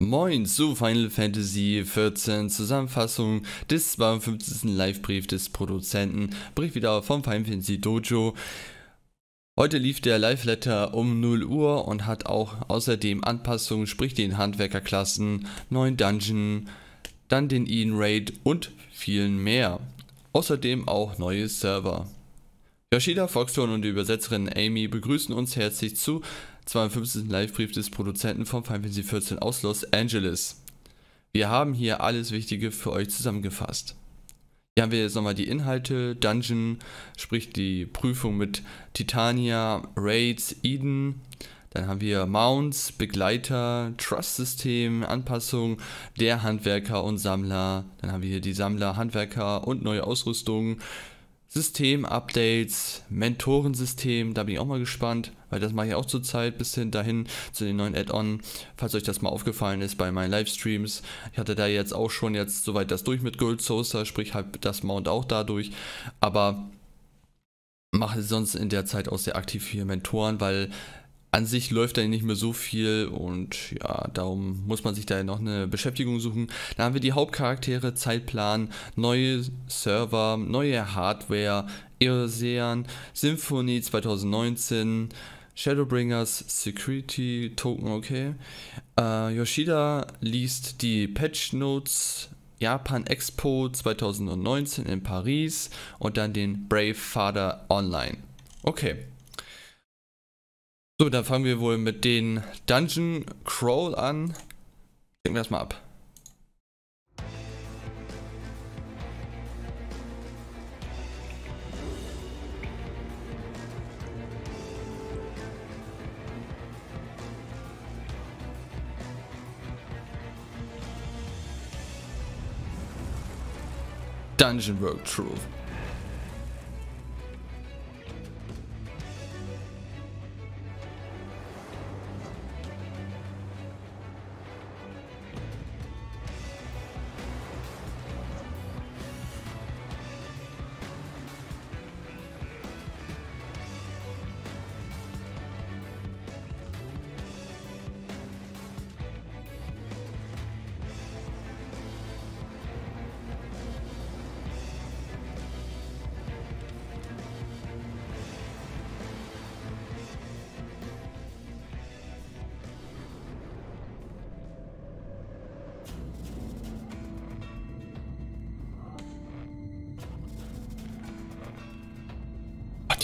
Moin zu Final Fantasy 14 Zusammenfassung des 52. Livebrief des Produzenten. Brief wieder vom Final Fantasy Dojo. Heute lief der Live-Letter um 0 Uhr und hat auch außerdem Anpassungen, sprich den Handwerkerklassen, neuen Dungeon, dann den Ian Raid und vielen mehr. Außerdem auch neue Server. Yoshida, Foxton und die Übersetzerin Amy begrüßen uns herzlich zu 250. Livebrief des Produzenten von Final Fantasy XIV aus Los Angeles. Wir haben hier alles Wichtige für euch zusammengefasst. Hier haben wir jetzt nochmal die Inhalte, Dungeon, sprich die Prüfung mit Titania, Raids, Eden. Dann haben wir Mounts, Begleiter, Trust-System, Anpassung der Handwerker und Sammler. Dann haben wir hier die Sammler, Handwerker und neue Ausrüstungen. System-Updates, Mentorensystem, da bin ich auch mal gespannt, weil das mache ich auch zurzeit bis hin dahin zu den neuen Add-on, falls euch das mal aufgefallen ist bei meinen Livestreams. Ich hatte da jetzt auch schon jetzt soweit das durch mit Gold Soaster, sprich halt das Mount auch dadurch, aber mache sonst in der Zeit auch sehr aktiv hier Mentoren, weil an sich läuft da nicht mehr so viel und ja, darum muss man sich da noch eine Beschäftigung suchen. Da haben wir die Hauptcharaktere, Zeitplan, neue Server, neue Hardware, Eosean, Symphony 2019, Shadowbringers Security Token, okay. Uh, Yoshida liest die Patch Notes Japan Expo 2019 in Paris und dann den Brave Father Online. Okay. So, dann fangen wir wohl mit den Dungeon Crawl an. Klicken wir das mal ab. Dungeon Truth.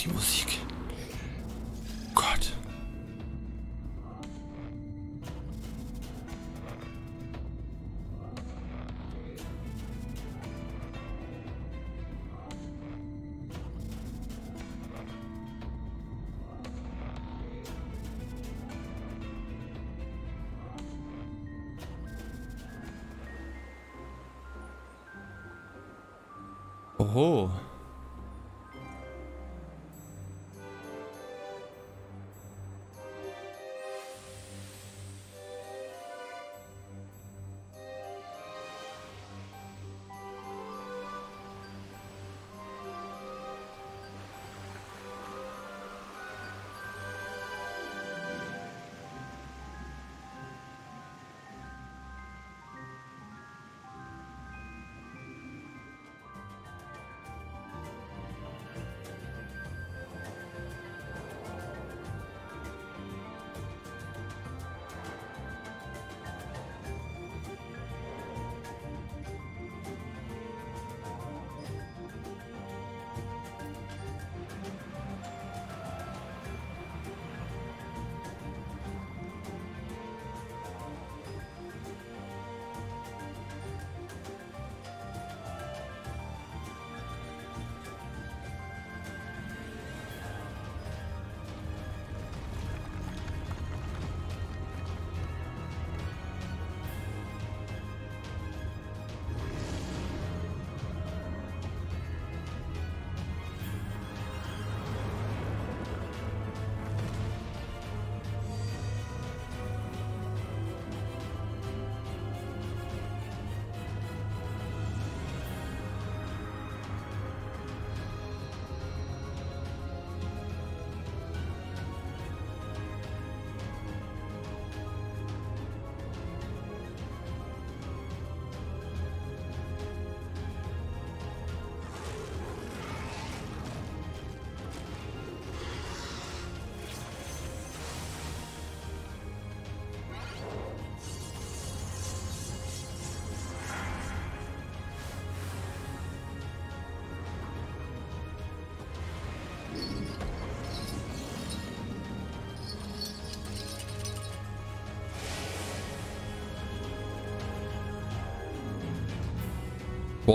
die Musik. Gott. Oho.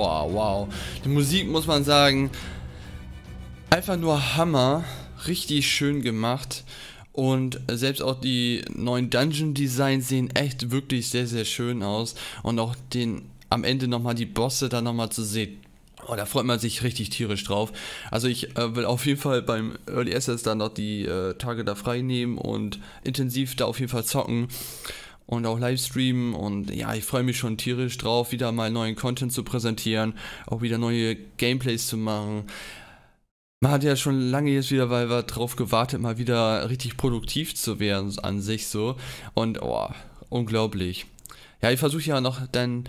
Boah, wow. Die Musik muss man sagen, einfach nur Hammer. Richtig schön gemacht. Und selbst auch die neuen Dungeon Designs sehen echt wirklich sehr, sehr schön aus. Und auch den am Ende nochmal die Bosse dann nochmal zu sehen. Oh, da freut man sich richtig tierisch drauf. Also ich äh, will auf jeden Fall beim Early Access dann noch die äh, Tage da frei nehmen und intensiv da auf jeden Fall zocken und auch Livestreamen. Und ja, ich freue mich schon tierisch drauf, wieder mal neuen Content zu präsentieren, auch wieder neue Gameplays zu machen. Man hat ja schon lange jetzt wieder, weil wir drauf gewartet, mal wieder richtig produktiv zu werden an sich so. Und oh, unglaublich. Ja, ich versuche ja noch dann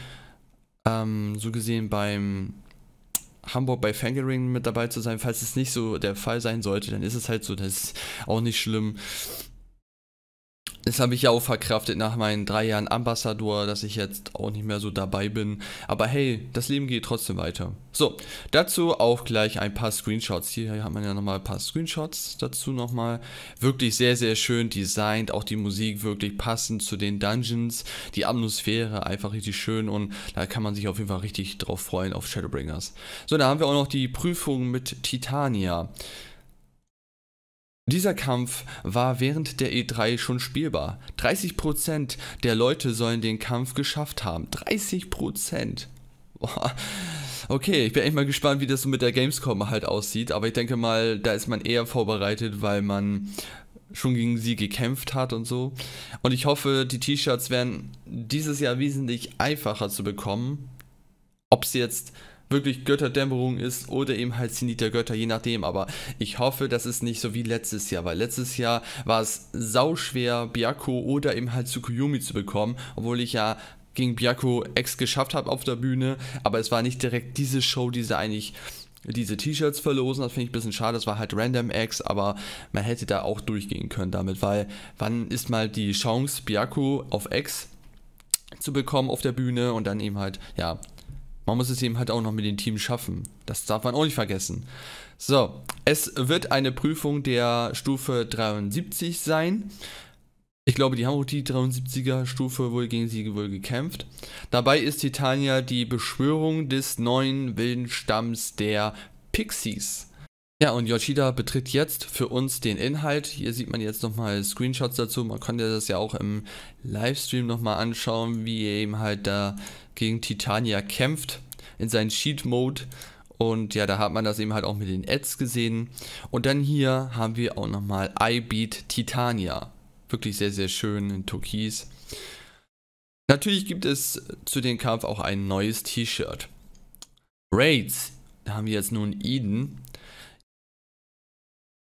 ähm, so gesehen beim Hamburg bei Fangering mit dabei zu sein. Falls es nicht so der Fall sein sollte, dann ist es halt so, das ist auch nicht schlimm. Das habe ich ja auch verkraftet nach meinen drei Jahren Ambassador, dass ich jetzt auch nicht mehr so dabei bin. Aber hey, das Leben geht trotzdem weiter. So, dazu auch gleich ein paar Screenshots. Hier hat man ja nochmal ein paar Screenshots dazu nochmal. Wirklich sehr, sehr schön designt. Auch die Musik wirklich passend zu den Dungeons. Die Atmosphäre einfach richtig schön und da kann man sich auf jeden Fall richtig drauf freuen auf Shadowbringers. So, da haben wir auch noch die Prüfung mit Titania. Dieser Kampf war während der E3 schon spielbar. 30% der Leute sollen den Kampf geschafft haben. 30%! Okay, ich bin echt mal gespannt, wie das so mit der Gamescom halt aussieht. Aber ich denke mal, da ist man eher vorbereitet, weil man schon gegen sie gekämpft hat und so. Und ich hoffe, die T-Shirts werden dieses Jahr wesentlich einfacher zu bekommen. Ob es jetzt wirklich Götterdämmerung ist oder eben halt Zenit der Götter, je nachdem. Aber ich hoffe, das ist nicht so wie letztes Jahr, weil letztes Jahr war es sauschwer, Biako oder eben halt Tsukuyomi zu bekommen, obwohl ich ja gegen Biako Ex geschafft habe auf der Bühne, aber es war nicht direkt diese Show, die sie eigentlich diese T-Shirts verlosen. Das finde ich ein bisschen schade. Das war halt Random Ex, aber man hätte da auch durchgehen können damit, weil wann ist mal die Chance, Biako auf Ex zu bekommen auf der Bühne und dann eben halt, ja, man muss es eben halt auch noch mit dem Team schaffen. Das darf man auch nicht vergessen. So, es wird eine Prüfung der Stufe 73 sein. Ich glaube, die haben auch die 73er Stufe wohl gegen sie wohl gekämpft. Dabei ist Titania die Beschwörung des neuen wilden Stamms der Pixies. Ja, und Yoshida betritt jetzt für uns den Inhalt. Hier sieht man jetzt nochmal Screenshots dazu. Man konnte das ja auch im Livestream nochmal anschauen, wie er eben halt da gegen Titania kämpft in seinen Sheet-Mode. Und ja, da hat man das eben halt auch mit den Ads gesehen. Und dann hier haben wir auch nochmal I Beat Titania. Wirklich sehr, sehr schön in Türkis. Natürlich gibt es zu dem Kampf auch ein neues T-Shirt. Raids. Da haben wir jetzt nun Eden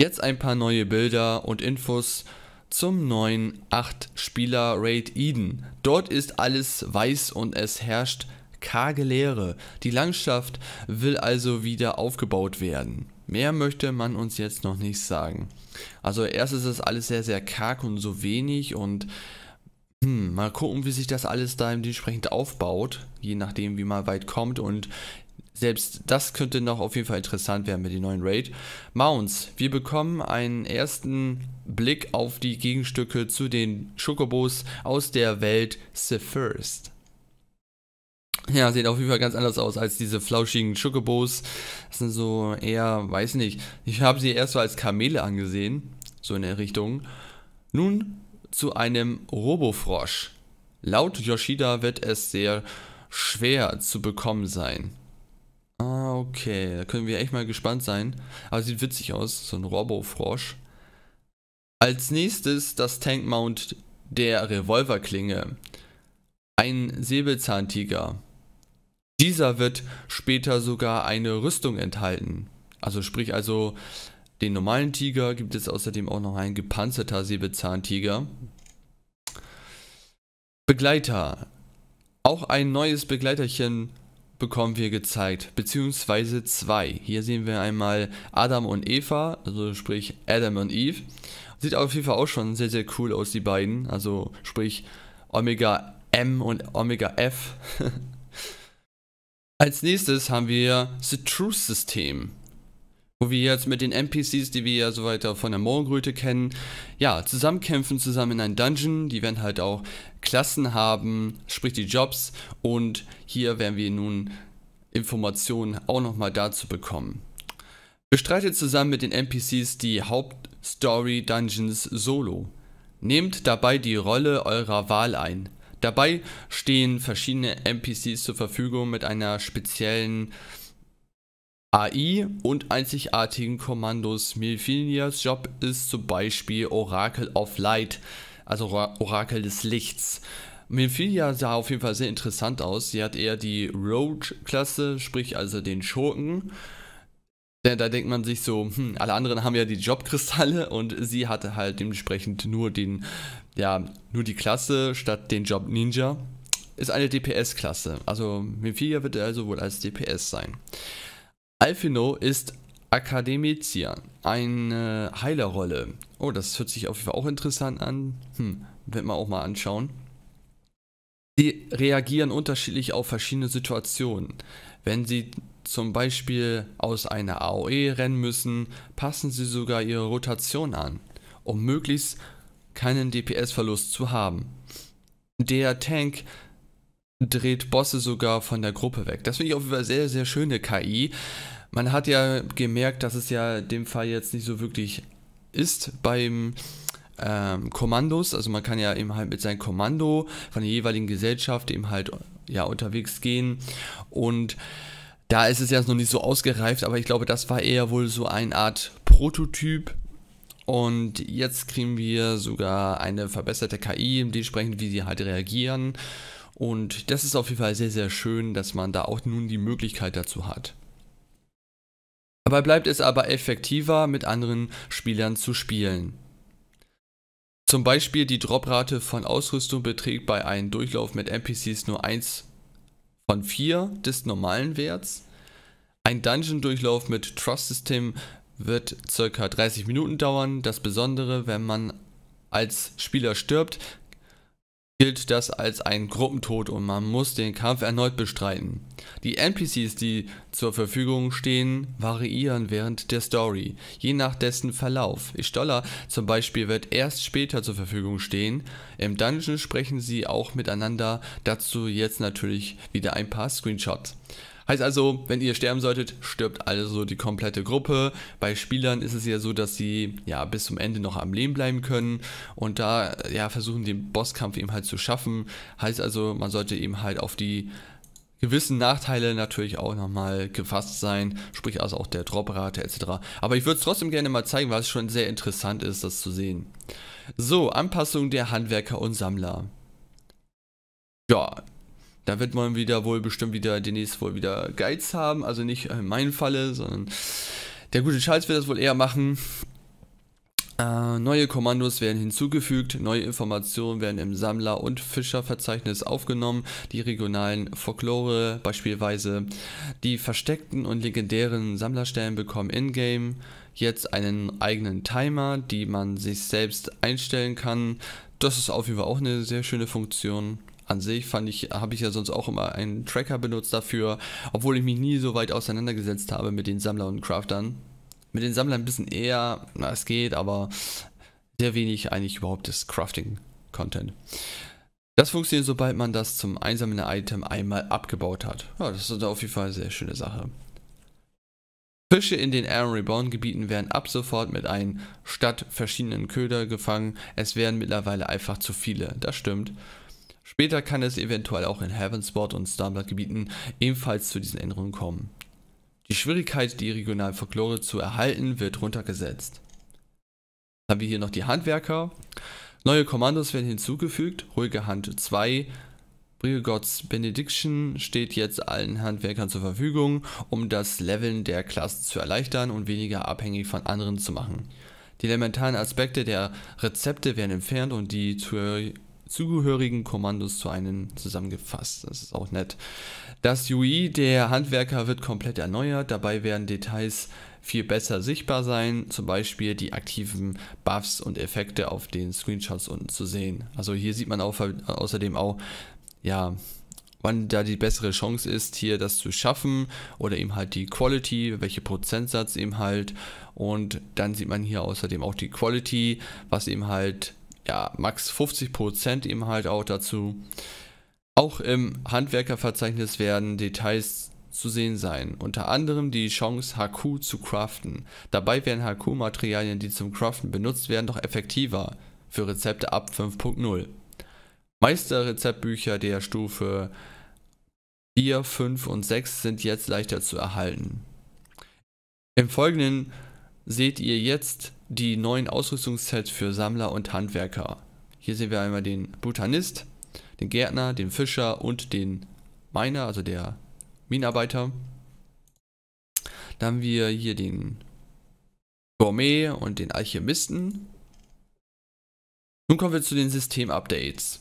Jetzt ein paar neue Bilder und Infos zum neuen 8-Spieler-Raid Eden. Dort ist alles weiß und es herrscht karge Leere. Die Landschaft will also wieder aufgebaut werden. Mehr möchte man uns jetzt noch nicht sagen. Also erst ist es alles sehr, sehr karg und so wenig und hm, mal gucken, wie sich das alles da entsprechend aufbaut, je nachdem, wie man weit kommt und selbst das könnte noch auf jeden Fall interessant werden mit den neuen Raid. Mounts. Wir bekommen einen ersten Blick auf die Gegenstücke zu den Schokobos aus der Welt The First. Ja, sieht auf jeden Fall ganz anders aus als diese flauschigen Schokobos. Das sind so eher, weiß nicht, ich habe sie erst so als Kamele angesehen, so in der Richtung. Nun zu einem Robofrosch. Laut Yoshida wird es sehr schwer zu bekommen sein. Okay, da können wir echt mal gespannt sein. Aber sieht witzig aus, so ein Robo-Frosch. Als nächstes das Tank Mount der Revolverklinge. Ein Säbelzahntiger. Dieser wird später sogar eine Rüstung enthalten. Also sprich also den normalen Tiger gibt es außerdem auch noch ein gepanzerter Säbelzahntiger. Begleiter. Auch ein neues Begleiterchen bekommen wir gezeigt, beziehungsweise zwei. Hier sehen wir einmal Adam und Eva, also sprich Adam und Eve. Sieht auf jeden Fall auch schon sehr, sehr cool aus, die beiden. Also sprich Omega M und Omega F. Als nächstes haben wir The Truth System wo wir jetzt mit den NPCs, die wir ja so weiter von der Morgenröte kennen, ja, zusammenkämpfen, zusammen in einen Dungeon. Die werden halt auch Klassen haben, sprich die Jobs und hier werden wir nun Informationen auch nochmal dazu bekommen. Bestreitet zusammen mit den NPCs die Hauptstory Dungeons solo. Nehmt dabei die Rolle eurer Wahl ein. Dabei stehen verschiedene NPCs zur Verfügung mit einer speziellen AI und einzigartigen Kommandos. Milfinias Job ist zum Beispiel Oracle of Light, also Orakel des Lichts. Minfilia sah auf jeden Fall sehr interessant aus. Sie hat eher die Road-Klasse, sprich also den Schurken. Denn da denkt man sich so, hm, alle anderen haben ja die Jobkristalle und sie hatte halt dementsprechend nur den, ja, nur die Klasse statt den Job Ninja. Ist eine DPS-Klasse. Also Mephilia wird also wohl als DPS sein. Alfino ist Akademizian, eine Heilerrolle. Oh, das hört sich auf jeden Fall auch interessant an. Hm, wird man auch mal anschauen. Sie reagieren unterschiedlich auf verschiedene Situationen. Wenn sie zum Beispiel aus einer AOE rennen müssen, passen sie sogar ihre Rotation an, um möglichst keinen DPS-Verlust zu haben. Der Tank dreht Bosse sogar von der Gruppe weg. Das finde ich auf jeden Fall sehr, sehr schöne KI. Man hat ja gemerkt, dass es ja dem Fall jetzt nicht so wirklich ist beim ähm, Kommandos. Also man kann ja eben halt mit seinem Kommando von der jeweiligen Gesellschaft eben halt ja unterwegs gehen und da ist es jetzt noch nicht so ausgereift, aber ich glaube, das war eher wohl so eine Art Prototyp. Und jetzt kriegen wir sogar eine verbesserte KI, dementsprechend wie sie halt reagieren. Und das ist auf jeden Fall sehr, sehr schön, dass man da auch nun die Möglichkeit dazu hat. Dabei bleibt es aber effektiver, mit anderen Spielern zu spielen. Zum Beispiel die Droprate von Ausrüstung beträgt bei einem Durchlauf mit NPCs nur 1 von 4 des normalen Werts. Ein Dungeon-Durchlauf mit Trust-System wird ca. 30 Minuten dauern. Das Besondere, wenn man als Spieler stirbt, gilt das als ein Gruppentod und man muss den Kampf erneut bestreiten. Die NPCs, die zur Verfügung stehen, variieren während der Story, je nach dessen Verlauf. Stoller zum Beispiel wird erst später zur Verfügung stehen. Im Dungeon sprechen sie auch miteinander, dazu jetzt natürlich wieder ein paar Screenshots. Heißt also, wenn ihr sterben solltet, stirbt also die komplette Gruppe. Bei Spielern ist es ja so, dass sie ja bis zum Ende noch am Leben bleiben können und da ja versuchen den Bosskampf eben halt zu schaffen. Heißt also, man sollte eben halt auf die gewissen Nachteile natürlich auch nochmal gefasst sein, sprich also auch der Droprate etc. Aber ich würde es trotzdem gerne mal zeigen, weil es schon sehr interessant ist, das zu sehen. So, Anpassung der Handwerker und Sammler. Ja, da wird man wieder wohl bestimmt wieder demnächst wohl wieder Geiz haben. Also nicht in meinem Falle, sondern der gute Charles wird das wohl eher machen. Äh, neue Kommandos werden hinzugefügt, neue Informationen werden im Sammler- und Fischerverzeichnis aufgenommen, die regionalen Folklore beispielsweise, die versteckten und legendären Sammlerstellen bekommen in-game jetzt einen eigenen Timer, die man sich selbst einstellen kann. Das ist auf jeden Fall auch eine sehr schöne Funktion an sich fand ich, habe ich ja sonst auch immer einen Tracker benutzt dafür, obwohl ich mich nie so weit auseinandergesetzt habe mit den Sammlern und Craftern. Mit den Sammlern ein bisschen eher, na, es geht, aber sehr wenig eigentlich überhaupt des Crafting-Content. Das funktioniert, sobald man das zum einsammelnden Item einmal abgebaut hat. Ja, das ist auf jeden Fall eine sehr schöne Sache. Fische in den Aaron Reborn Gebieten werden ab sofort mit einem statt verschiedenen Köder gefangen. Es werden mittlerweile einfach zu viele. Das stimmt. Später kann es eventuell auch in Heavensward und Starblood-Gebieten ebenfalls zu diesen Änderungen kommen. Die Schwierigkeit, die regionalen Folklore zu erhalten, wird runtergesetzt. Dann haben wir hier noch die Handwerker. Neue Kommandos werden hinzugefügt. Ruhige Hand 2, Briogots Benediction steht jetzt allen Handwerkern zur Verfügung, um das Leveln der Klasse zu erleichtern und weniger abhängig von anderen zu machen. Die elementaren Aspekte der Rezepte werden entfernt und die zugehörigen Kommandos zu einem zusammengefasst. Das ist auch nett. Das UI der Handwerker wird komplett erneuert. Dabei werden Details viel besser sichtbar sein, zum Beispiel die aktiven Buffs und Effekte auf den Screenshots unten zu sehen. Also hier sieht man auch, außerdem auch, ja, wann da die bessere Chance ist, hier das zu schaffen oder eben halt die Quality, welche Prozentsatz eben halt und dann sieht man hier außerdem auch die Quality, was eben halt ja, max 50% eben halt auch dazu. Auch im Handwerkerverzeichnis werden Details zu sehen sein, unter anderem die Chance, HQ zu craften. Dabei werden HQ-Materialien, die zum Craften benutzt werden, doch effektiver für Rezepte ab 5.0. Meisterrezeptbücher der Stufe 4, 5 und 6 sind jetzt leichter zu erhalten. Im Folgenden seht ihr jetzt die neuen Ausrüstungssets für Sammler und Handwerker. Hier sehen wir einmal den Botanist, den Gärtner, den Fischer und den Miner, also der Minenarbeiter. Dann haben wir hier den Gourmet und den Alchemisten. Nun kommen wir zu den System-Updates.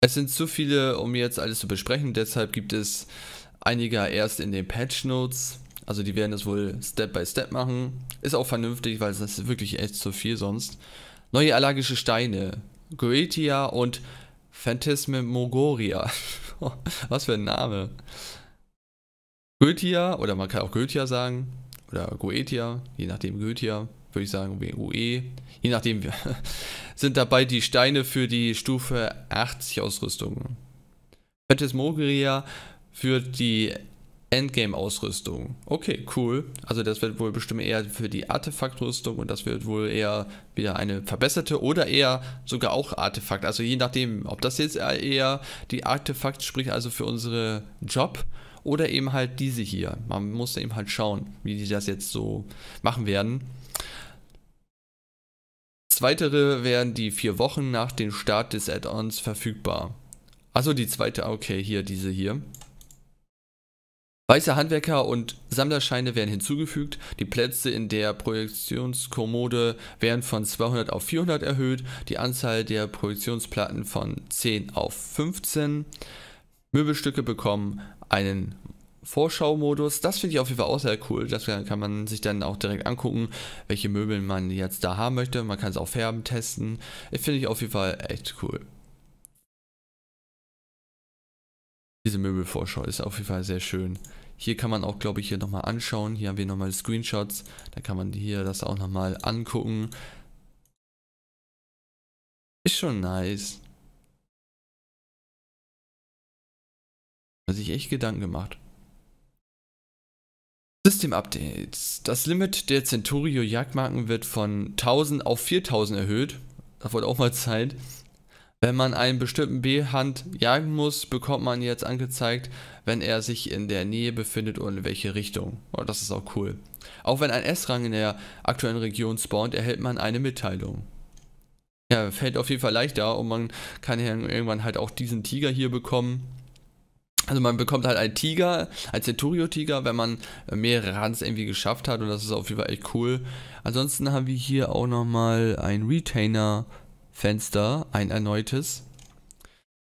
Es sind zu viele, um jetzt alles zu besprechen, deshalb gibt es einige erst in den Patch Notes. Also die werden das wohl Step by Step machen. Ist auch vernünftig, weil es ist wirklich echt zu viel sonst. Neue allergische Steine. Goetia und Phantasmagoria. Was für ein Name. Goetia, oder man kann auch Goetia sagen. Oder Goetia, je nachdem Goetia, würde ich sagen, UE. Je nachdem sind dabei die Steine für die Stufe 80 Ausrüstung. Phantasmagoria führt die Endgame-Ausrüstung. Okay, cool. Also das wird wohl bestimmt eher für die Artefakt-Rüstung und das wird wohl eher wieder eine verbesserte oder eher sogar auch Artefakt. Also je nachdem, ob das jetzt eher die Artefakt spricht, also für unsere Job oder eben halt diese hier. Man muss eben halt schauen, wie die das jetzt so machen werden. Zweitere werden die vier Wochen nach dem Start des Add-ons verfügbar. Also die zweite, okay, hier, diese hier. Weiße Handwerker und Sammlerscheine werden hinzugefügt, die Plätze in der Projektionskommode werden von 200 auf 400 erhöht, die Anzahl der Projektionsplatten von 10 auf 15, Möbelstücke bekommen einen Vorschau-Modus. Das finde ich auf jeden Fall auch sehr cool. Das kann man sich dann auch direkt angucken, welche Möbel man jetzt da haben möchte. Man kann es auch färben, testen. Finde ich auf jeden Fall echt cool. Diese Möbelvorschau ist auf jeden Fall sehr schön. Hier kann man auch, glaube ich, hier nochmal anschauen. Hier haben wir nochmal Screenshots. Da kann man hier das auch nochmal angucken. Ist schon nice. Hat sich echt Gedanken gemacht. System-Updates. Das Limit der Centurio Jagdmarken wird von 1000 auf 4000 erhöht. Da wurde auch mal Zeit. Wenn man einen bestimmten B-Hand jagen muss, bekommt man jetzt angezeigt, wenn er sich in der Nähe befindet und in welche Richtung. Oh, das ist auch cool. Auch wenn ein S-Rang in der aktuellen Region spawnt, erhält man eine Mitteilung. Ja, fällt auf jeden Fall leichter und man kann ja irgendwann halt auch diesen Tiger hier bekommen. Also man bekommt halt einen Tiger, einen Centurio-Tiger, wenn man mehrere Runs irgendwie geschafft hat und das ist auf jeden Fall echt cool. Ansonsten haben wir hier auch nochmal einen Retainer, Fenster, ein erneutes.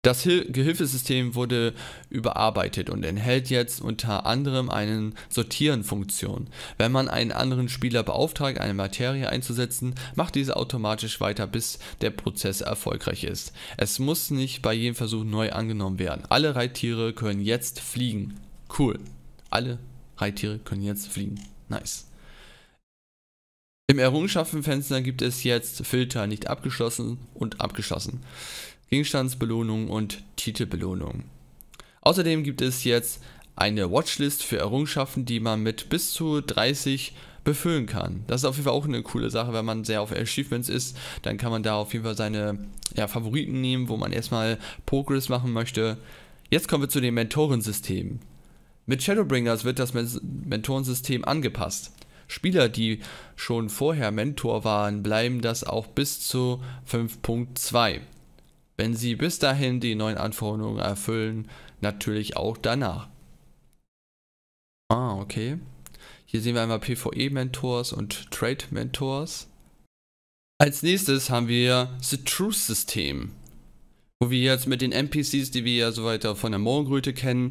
Das Hil Gehilfesystem wurde überarbeitet und enthält jetzt unter anderem eine Sortieren-Funktion. Wenn man einen anderen Spieler beauftragt, eine Materie einzusetzen, macht diese automatisch weiter, bis der Prozess erfolgreich ist. Es muss nicht bei jedem Versuch neu angenommen werden. Alle Reittiere können jetzt fliegen. Cool. Alle Reittiere können jetzt fliegen. Nice. Im Errungenschaftenfenster gibt es jetzt Filter nicht abgeschlossen und abgeschlossen, Gegenstandsbelohnung und Titelbelohnung. Außerdem gibt es jetzt eine Watchlist für Errungenschaften, die man mit bis zu 30 befüllen kann. Das ist auf jeden Fall auch eine coole Sache, wenn man sehr auf Achievements ist, dann kann man da auf jeden Fall seine ja, Favoriten nehmen, wo man erstmal Progress machen möchte. Jetzt kommen wir zu dem Mentorensystem. Mit Shadowbringers wird das Mentorensystem angepasst. Spieler, die schon vorher Mentor waren, bleiben das auch bis zu 5.2. Wenn sie bis dahin die neuen Anforderungen erfüllen, natürlich auch danach. Ah, okay. Hier sehen wir einmal PvE-Mentors und Trade-Mentors. Als nächstes haben wir The Truth System wo wir jetzt mit den NPCs, die wir ja so weiter von der Morgenröte kennen,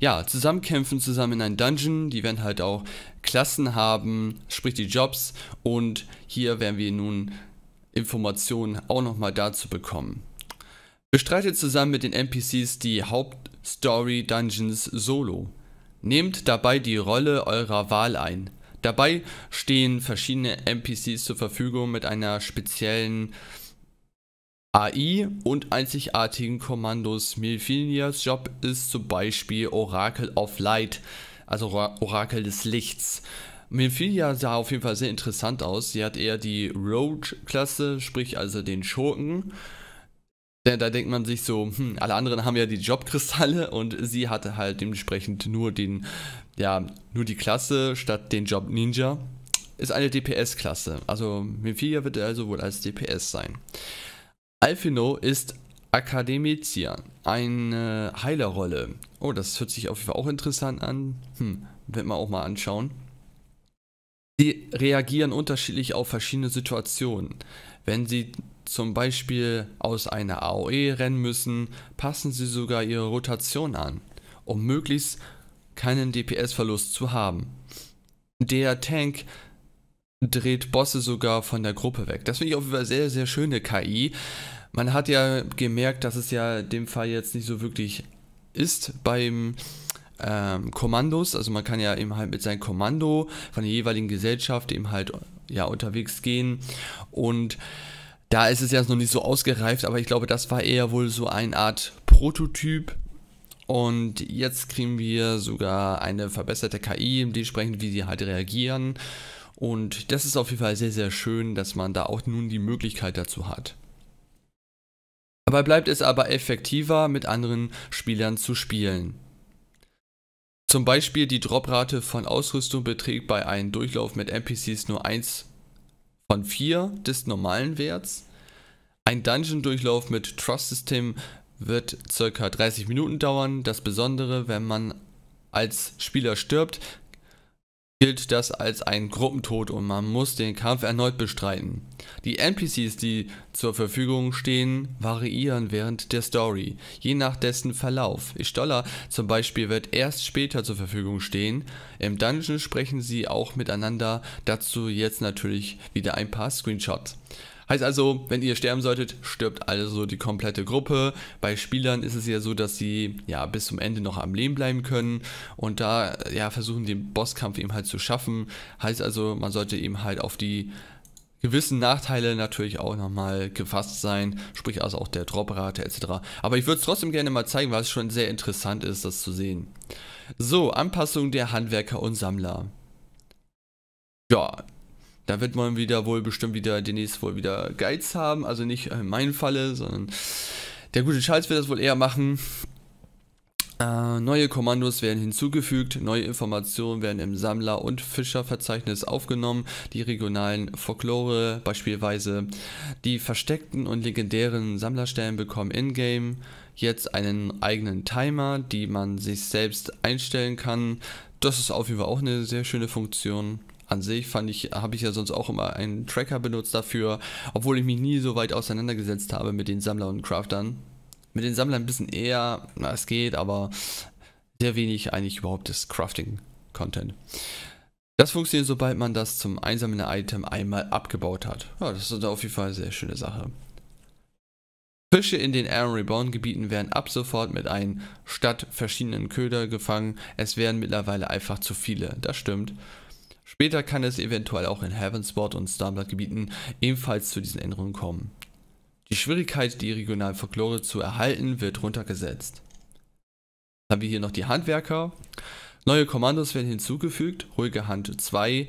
ja, zusammenkämpfen, zusammen in einem Dungeon. Die werden halt auch Klassen haben, sprich die Jobs. Und hier werden wir nun Informationen auch nochmal dazu bekommen. Bestreitet zusammen mit den NPCs die Hauptstory Dungeons solo. Nehmt dabei die Rolle eurer Wahl ein. Dabei stehen verschiedene NPCs zur Verfügung mit einer speziellen AI und einzigartigen Kommandos. Milvinias Job ist zum Beispiel Oracle of Light, also Orakel des Lichts. Mephilia sah auf jeden Fall sehr interessant aus. Sie hat eher die Road-Klasse, sprich also den Schurken. Denn da denkt man sich so, hm, alle anderen haben ja die Jobkristalle und sie hatte halt dementsprechend nur den, ja, nur die Klasse statt den Job Ninja. Ist eine DPS-Klasse. Also Mephilia wird also wohl als DPS sein. Alfino ist Akademician, eine Heilerrolle. Oh, das hört sich auf jeden Fall auch interessant an. Hm, wird man auch mal anschauen. Sie reagieren unterschiedlich auf verschiedene Situationen. Wenn sie zum Beispiel aus einer AOE rennen müssen, passen sie sogar ihre Rotation an, um möglichst keinen DPS-Verlust zu haben. Der Tank dreht Bosse sogar von der Gruppe weg. Das finde ich auf jeden Fall sehr, sehr schöne KI man hat ja gemerkt, dass es ja dem Fall jetzt nicht so wirklich ist beim ähm, Kommandos. Also man kann ja eben halt mit seinem Kommando von der jeweiligen Gesellschaft eben halt ja unterwegs gehen und da ist es jetzt noch nicht so ausgereift, aber ich glaube, das war eher wohl so eine Art Prototyp, und jetzt kriegen wir sogar eine verbesserte KI, dementsprechend wie sie halt reagieren. Und das ist auf jeden Fall sehr, sehr schön, dass man da auch nun die Möglichkeit dazu hat. Dabei bleibt es aber effektiver, mit anderen Spielern zu spielen. Zum Beispiel die Droprate von Ausrüstung beträgt bei einem Durchlauf mit NPCs nur 1 von 4 des normalen Werts. Ein Dungeon-Durchlauf mit Trust-System wird ca. 30 Minuten dauern. Das Besondere, wenn man als Spieler stirbt, gilt das als ein Gruppentod und man muss den Kampf erneut bestreiten. Die NPCs, die zur Verfügung stehen, variieren während der Story, je nach dessen Verlauf. Stoller zum Beispiel wird erst später zur Verfügung stehen. Im Dungeon sprechen sie auch miteinander, dazu jetzt natürlich wieder ein paar Screenshots. Heißt also, wenn ihr sterben solltet, stirbt also die komplette Gruppe. Bei Spielern ist es ja so, dass sie ja bis zum Ende noch am Leben bleiben können und da ja versuchen den Bosskampf eben halt zu schaffen. Heißt also, man sollte eben halt auf die gewissen Nachteile natürlich auch nochmal gefasst sein, sprich also auch der Droprate etc. Aber ich würde es trotzdem gerne mal zeigen, weil es schon sehr interessant ist, das zu sehen. So, Anpassung der Handwerker und Sammler. Ja, da wird man wieder wohl bestimmt wieder demnächst wohl wieder Geiz haben. Also nicht in meinem Falle, sondern der gute Charles wird das wohl eher machen. Äh, neue Kommandos werden hinzugefügt, neue Informationen werden im Sammler- und Fischerverzeichnis aufgenommen, die regionalen Folklore beispielsweise, die versteckten und legendären Sammlerstellen bekommen in-game jetzt einen eigenen Timer, die man sich selbst einstellen kann. Das ist auf jeden Fall auch eine sehr schöne Funktion an sich fand ich, habe ich ja sonst auch immer einen Tracker benutzt dafür, obwohl ich mich nie so weit auseinandergesetzt habe mit den Sammlern und Craftern. Mit den Sammlern ein bisschen eher, na, es geht, aber sehr wenig eigentlich überhaupt das Crafting-Content. Das funktioniert, sobald man das zum einsammelnden Item einmal abgebaut hat. Ja, das ist auf jeden Fall eine sehr schöne Sache. Fische in den Aaron Reborn Gebieten werden ab sofort mit einem statt verschiedenen Köder gefangen. Es werden mittlerweile einfach zu viele. Das stimmt. Später kann es eventuell auch in Heavensward und Starblood-Gebieten ebenfalls zu diesen Änderungen kommen. Die Schwierigkeit, die regionalen Folklore zu erhalten, wird runtergesetzt. Dann haben wir hier noch die Handwerker. Neue Kommandos werden hinzugefügt. Ruhige Hand 2,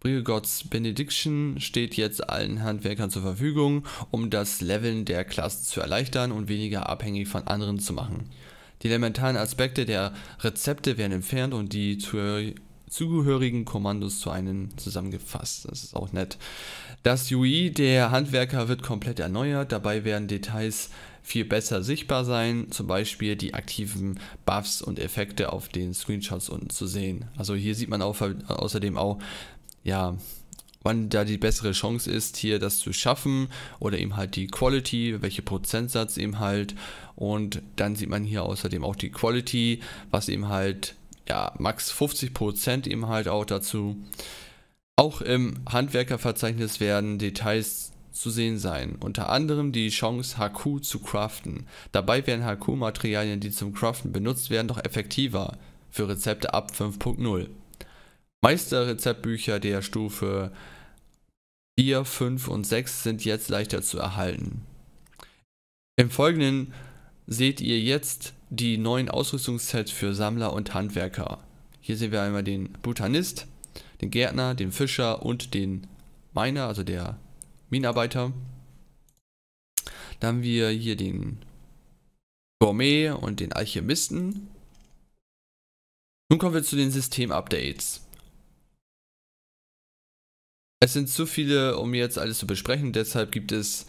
Briogots Benediction steht jetzt allen Handwerkern zur Verfügung, um das Leveln der Klasse zu erleichtern und weniger abhängig von anderen zu machen. Die elementaren Aspekte der Rezepte werden entfernt und die zugehörigen Kommandos zu einem zusammengefasst. Das ist auch nett. Das UI der Handwerker wird komplett erneuert. Dabei werden Details viel besser sichtbar sein, zum Beispiel die aktiven Buffs und Effekte auf den Screenshots unten zu sehen. Also hier sieht man auch, außerdem auch, ja, wann da die bessere Chance ist, hier das zu schaffen oder eben halt die Quality, welche Prozentsatz eben halt und dann sieht man hier außerdem auch die Quality, was eben halt ja, max 50% eben halt auch dazu. Auch im Handwerkerverzeichnis werden Details zu sehen sein, unter anderem die Chance, HQ zu craften. Dabei werden hq materialien die zum Craften benutzt werden, noch effektiver für Rezepte ab 5.0. Meisterrezeptbücher der Stufe 4, 5 und 6 sind jetzt leichter zu erhalten. Im Folgenden seht ihr jetzt die neuen Ausrüstungssets für Sammler und Handwerker. Hier sehen wir einmal den Botanist, den Gärtner, den Fischer und den Miner, also der Minenarbeiter. Dann haben wir hier den Gourmet und den Alchemisten. Nun kommen wir zu den System-Updates. Es sind zu viele, um jetzt alles zu besprechen, deshalb gibt es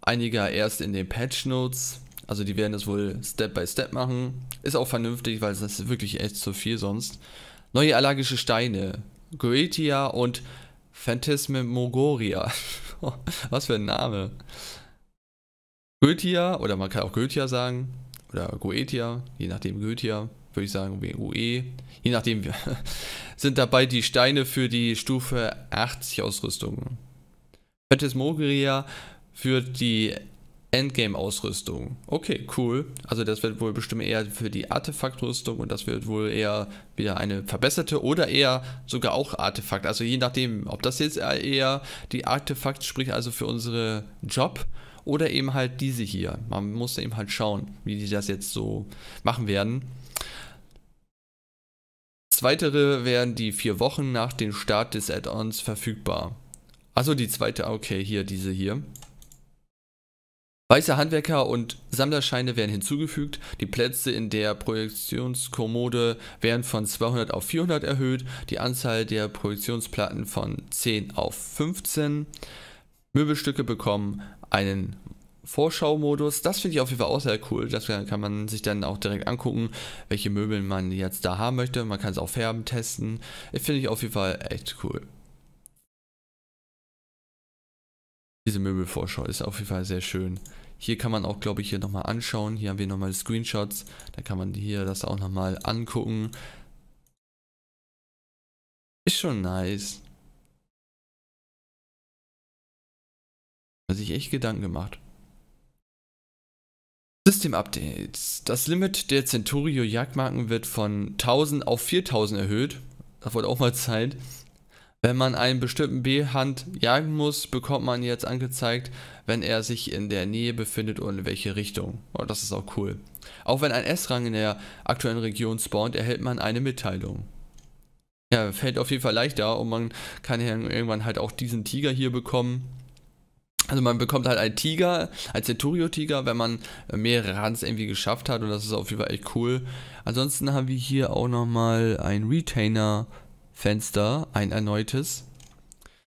einige erst in den Patch Notes. Also die werden das wohl Step by Step machen. Ist auch vernünftig, weil es ist wirklich echt zu viel sonst. Neue allergische Steine. Goetia und Phantasmagoria. Was für ein Name. Goetia, oder man kann auch Goetia sagen. Oder Goetia, je nachdem Goetia, würde ich sagen, UE. Je nachdem, sind dabei die Steine für die Stufe 80 Ausrüstung. Phantasmagoria führt die Endgame-Ausrüstung. Okay, cool. Also das wird wohl bestimmt eher für die Artefakt-Rüstung und das wird wohl eher wieder eine verbesserte oder eher sogar auch Artefakt. Also je nachdem, ob das jetzt eher die Artefakt, sprich also für unsere Job oder eben halt diese hier. Man muss eben halt schauen, wie die das jetzt so machen werden. Zweitere werden die vier Wochen nach dem Start des Add-ons verfügbar. Also die zweite, okay, hier, diese hier. Weiße Handwerker und Sammlerscheine werden hinzugefügt. Die Plätze in der Projektionskommode werden von 200 auf 400 erhöht. Die Anzahl der Projektionsplatten von 10 auf 15. Möbelstücke bekommen einen Vorschau-Modus. Das finde ich auf jeden Fall auch sehr cool. Das kann man sich dann auch direkt angucken, welche Möbel man jetzt da haben möchte. Man kann es auch färben, testen. Finde ich auf jeden Fall echt cool. Diese Möbelvorschau ist auf jeden Fall sehr schön. Hier kann man auch, glaube ich, hier nochmal anschauen. Hier haben wir nochmal Screenshots. Da kann man hier das auch nochmal angucken. Ist schon nice. Hat sich echt Gedanken gemacht. System-Updates. Das Limit der Centurio Jagdmarken wird von 1000 auf 4000 erhöht. Das wurde auch mal Zeit. Wenn man einen bestimmten B-Hand jagen muss, bekommt man jetzt angezeigt, wenn er sich in der Nähe befindet und in welche Richtung. Oh, das ist auch cool. Auch wenn ein S-Rang in der aktuellen Region spawnt, erhält man eine Mitteilung. Ja, fällt auf jeden Fall leichter und man kann ja irgendwann halt auch diesen Tiger hier bekommen. Also man bekommt halt einen Tiger, einen Centurio-Tiger, wenn man mehrere Runs irgendwie geschafft hat und das ist auf jeden Fall echt cool. Ansonsten haben wir hier auch nochmal einen Retainer, Fenster, ein erneutes.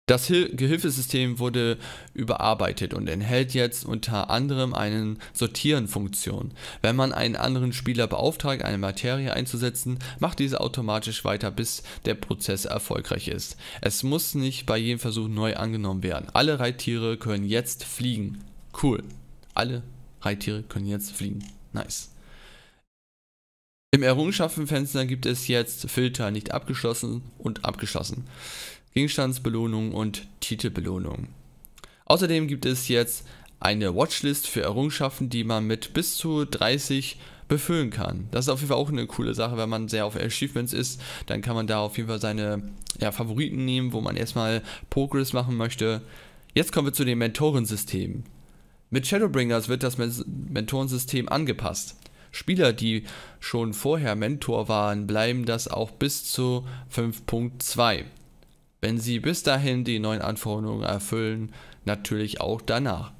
Das Hil Gehilfesystem wurde überarbeitet und enthält jetzt unter anderem eine Sortieren-Funktion. Wenn man einen anderen Spieler beauftragt, eine Materie einzusetzen, macht diese automatisch weiter, bis der Prozess erfolgreich ist. Es muss nicht bei jedem Versuch neu angenommen werden. Alle Reittiere können jetzt fliegen. Cool. Alle Reittiere können jetzt fliegen. Nice. Im Errungenschaftenfenster gibt es jetzt Filter nicht abgeschlossen und abgeschlossen, Gegenstandsbelohnung und Titelbelohnung. Außerdem gibt es jetzt eine Watchlist für Errungenschaften, die man mit bis zu 30 befüllen kann. Das ist auf jeden Fall auch eine coole Sache, wenn man sehr auf Achievements ist, dann kann man da auf jeden Fall seine ja, Favoriten nehmen, wo man erstmal Progress machen möchte. Jetzt kommen wir zu dem Mentorensystem. Mit Shadowbringers wird das Mentorensystem angepasst. Spieler, die schon vorher Mentor waren, bleiben das auch bis zu 5.2. Wenn sie bis dahin die neuen Anforderungen erfüllen, natürlich auch danach.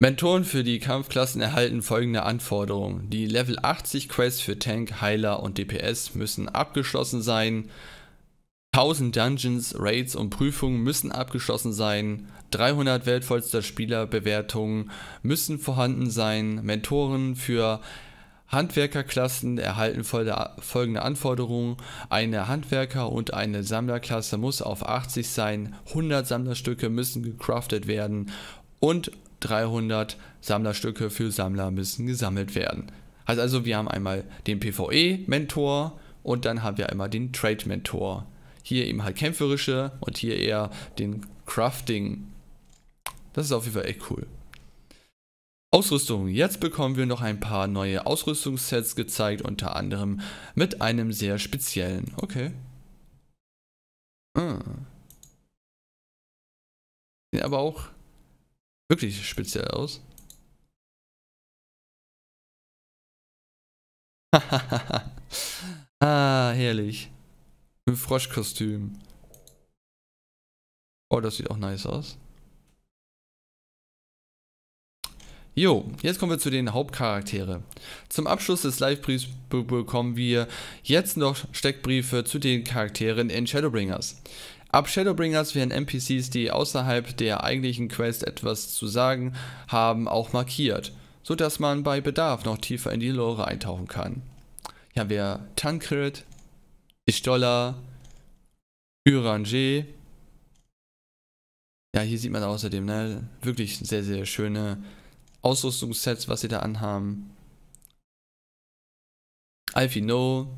Mentoren für die Kampfklassen erhalten folgende Anforderungen. Die Level 80 Quests für Tank, Heiler und DPS müssen abgeschlossen sein. 1000 Dungeons, Raids und Prüfungen müssen abgeschlossen sein, 300 wertvollster Spielerbewertungen müssen vorhanden sein, Mentoren für Handwerkerklassen erhalten folgende Anforderungen. Eine Handwerker- und eine Sammlerklasse muss auf 80 sein, 100 Sammlerstücke müssen gecraftet werden und 300 Sammlerstücke für Sammler müssen gesammelt werden. Heißt also, wir haben einmal den PvE-Mentor und dann haben wir einmal den Trade-Mentor. Hier eben halt kämpferische und hier eher den Crafting. Das ist auf jeden Fall echt cool. Ausrüstung. Jetzt bekommen wir noch ein paar neue Ausrüstungssets gezeigt, unter anderem mit einem sehr speziellen. Okay. Ah. Sieht aber auch wirklich speziell aus. ah, herrlich. Ein Froschkostüm. Oh, das sieht auch nice aus. Jo, jetzt kommen wir zu den Hauptcharaktere. Zum Abschluss des Livebriefs be bekommen wir jetzt noch Steckbriefe zu den Charakteren in Shadowbringers. Ab Shadowbringers werden NPCs, die außerhalb der eigentlichen Quest etwas zu sagen haben, auch markiert, sodass man bei Bedarf noch tiefer in die Lore eintauchen kann. Ja, wer Tankrit, Istola, Uranger. Ja, hier sieht man außerdem, ne, wirklich sehr, sehr schöne Ausrüstungssets, was sie da anhaben. Alfie No,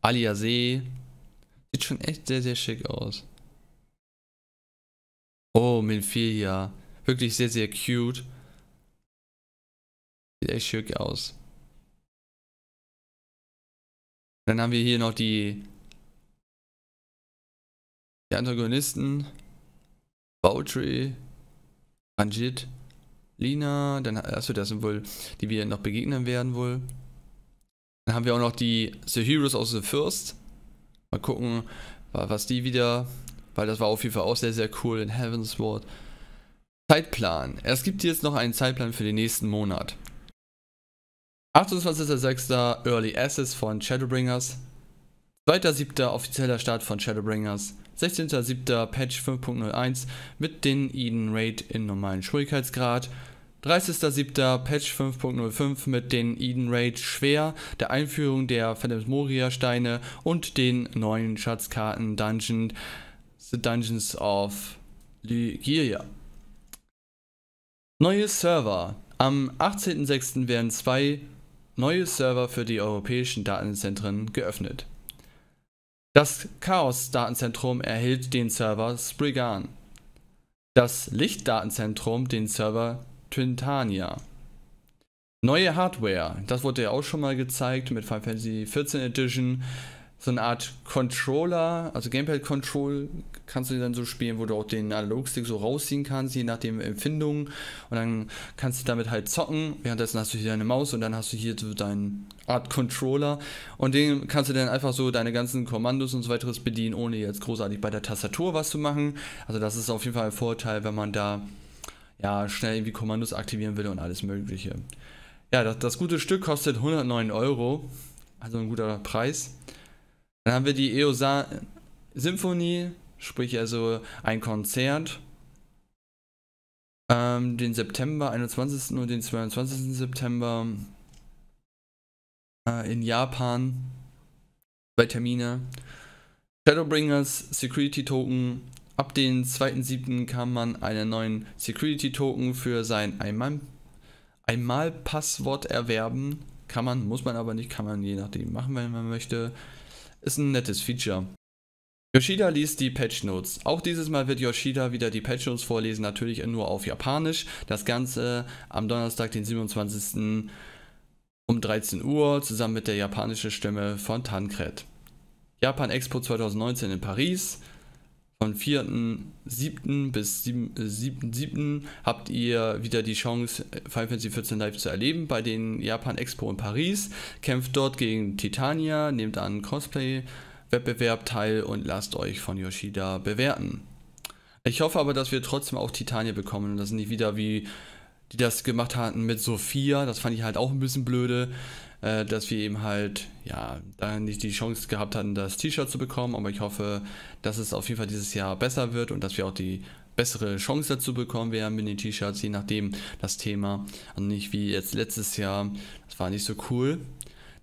Aliase. Sieht schon echt sehr, sehr schick aus. Oh, Milfilia. Wirklich sehr, sehr cute. Sieht echt schick aus. Dann haben wir hier noch die die Antagonisten, Bautry, Anjit, Lina, dann achso, das sind wohl, die wir noch begegnen werden wohl. Dann haben wir auch noch die The Heroes of The First. Mal gucken, was die wieder, weil das war auf jeden Fall auch sehr, sehr cool in Heaven's World. Zeitplan. Es gibt jetzt noch einen Zeitplan für den nächsten Monat. 28.06. Early Access von Shadowbringers. 2.7. offizieller Start von Shadowbringers. 16.7. Patch 5.01 mit den Eden Raid in normalen Schwierigkeitsgrad. 30.7. Patch 5.05 mit den Eden Raid schwer, der Einführung der Moria Steine und den neuen Schatzkarten Dungeon The Dungeons of Lygia. Neue Server. Am 18.06. werden zwei neue Server für die europäischen Datenzentren geöffnet. Das Chaos-Datenzentrum erhält den Server Spriggan. Das Licht-Datenzentrum den Server Twintania. Neue Hardware, das wurde ja auch schon mal gezeigt mit Final Fantasy 14 Edition so eine Art Controller, also Gamepad Control kannst du dir dann so spielen, wo du auch den Analogstick so rausziehen kannst, je nach den Empfindungen. Und dann kannst du damit halt zocken. Währenddessen hast du hier deine Maus und dann hast du hier so deinen Art Controller. Und den kannst du dann einfach so deine ganzen Kommandos und so weiteres bedienen, ohne jetzt großartig bei der Tastatur was zu machen. Also das ist auf jeden Fall ein Vorteil, wenn man da ja schnell irgendwie Kommandos aktivieren will und alles Mögliche. Ja, das, das gute Stück kostet 109 Euro. Also ein guter Preis. Dann haben wir die EOSA-Symphonie, sprich also ein Konzert. Ähm, den September 21. und den 22. September äh, in Japan. Bei Termine. Shadowbringers Security Token. Ab dem 2.7. kann man einen neuen Security Token für sein Einmal, Einmal Passwort erwerben. Kann man, muss man aber nicht, kann man je nachdem machen, wenn man möchte. Ist ein nettes Feature. Yoshida liest die Patch Notes. Auch dieses Mal wird Yoshida wieder die Patch Notes vorlesen, natürlich nur auf Japanisch. Das Ganze am Donnerstag, den 27. um 13 Uhr, zusammen mit der japanischen Stimme von Tancred. Japan Expo 2019 in Paris. Von 4.7. bis 7.7. Äh, habt ihr wieder die Chance, Final Fantasy XIV live zu erleben bei den Japan Expo in Paris. Kämpft dort gegen Titania, nehmt an Cosplay-Wettbewerb teil und lasst euch von Yoshida bewerten. Ich hoffe aber, dass wir trotzdem auch Titania bekommen und das nicht wieder wie die das gemacht hatten mit Sophia. Das fand ich halt auch ein bisschen blöde. Äh, dass wir eben halt, ja, da nicht die Chance gehabt hatten, das T-Shirt zu bekommen, aber ich hoffe, dass es auf jeden Fall dieses Jahr besser wird und dass wir auch die bessere Chance dazu bekommen werden mit den T-Shirts, je nachdem das Thema. Und nicht wie jetzt letztes Jahr, das war nicht so cool.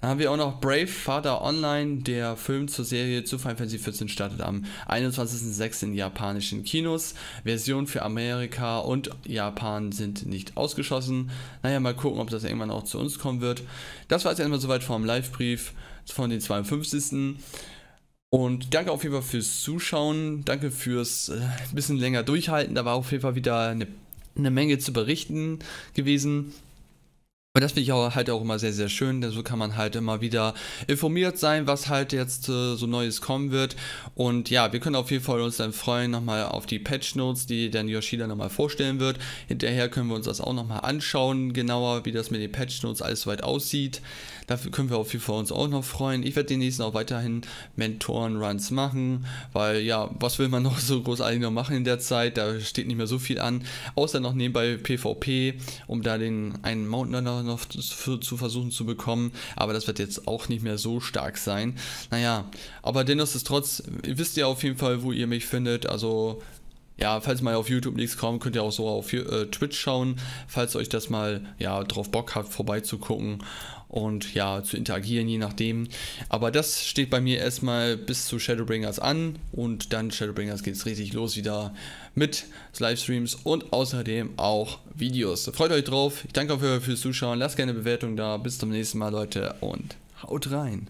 Dann haben wir auch noch Brave Father Online, der Film zur Serie zu Final Fantasy XIV startet am 21.06. in japanischen Kinos. Versionen für Amerika und Japan sind nicht ausgeschlossen. Naja, mal gucken, ob das irgendwann auch zu uns kommen wird. Das war es erstmal soweit vom Livebrief von den 52. Und danke auf jeden Fall fürs Zuschauen. Danke fürs äh, bisschen länger durchhalten. Da war auf jeden Fall wieder eine, eine Menge zu berichten gewesen. Und das finde ich auch, halt auch immer sehr, sehr schön, denn so kann man halt immer wieder informiert sein, was halt jetzt äh, so Neues kommen wird. Und ja, wir können auf jeden Fall uns dann freuen nochmal auf die Patch Notes, die dann Yoshida nochmal vorstellen wird. Hinterher können wir uns das auch nochmal anschauen, genauer, wie das mit den Patch Notes alles soweit aussieht. Dafür können wir auf jeden Fall uns auch noch freuen. Ich werde den nächsten auch weiterhin Mentoren-Runs machen, weil ja, was will man noch so großartig noch machen in der Zeit? Da steht nicht mehr so viel an, außer noch nebenbei PvP, um da den einen Mountainer noch zu, zu versuchen zu bekommen. Aber das wird jetzt auch nicht mehr so stark sein. Naja, aber dennoch ist es trotz, wisst ihr auf jeden Fall, wo ihr mich findet. Also ja, falls mal auf YouTube nichts kommt, könnt ihr auch so auf äh, Twitch schauen, falls euch das mal, ja, drauf Bock habt, vorbeizugucken und ja, zu interagieren, je nachdem. Aber das steht bei mir erstmal bis zu Shadowbringers an und dann Shadowbringers geht es richtig los wieder mit Livestreams und außerdem auch Videos. Freut euch drauf. Ich danke euch fürs Zuschauen. Lasst gerne eine Bewertung da. Bis zum nächsten Mal, Leute, und haut rein.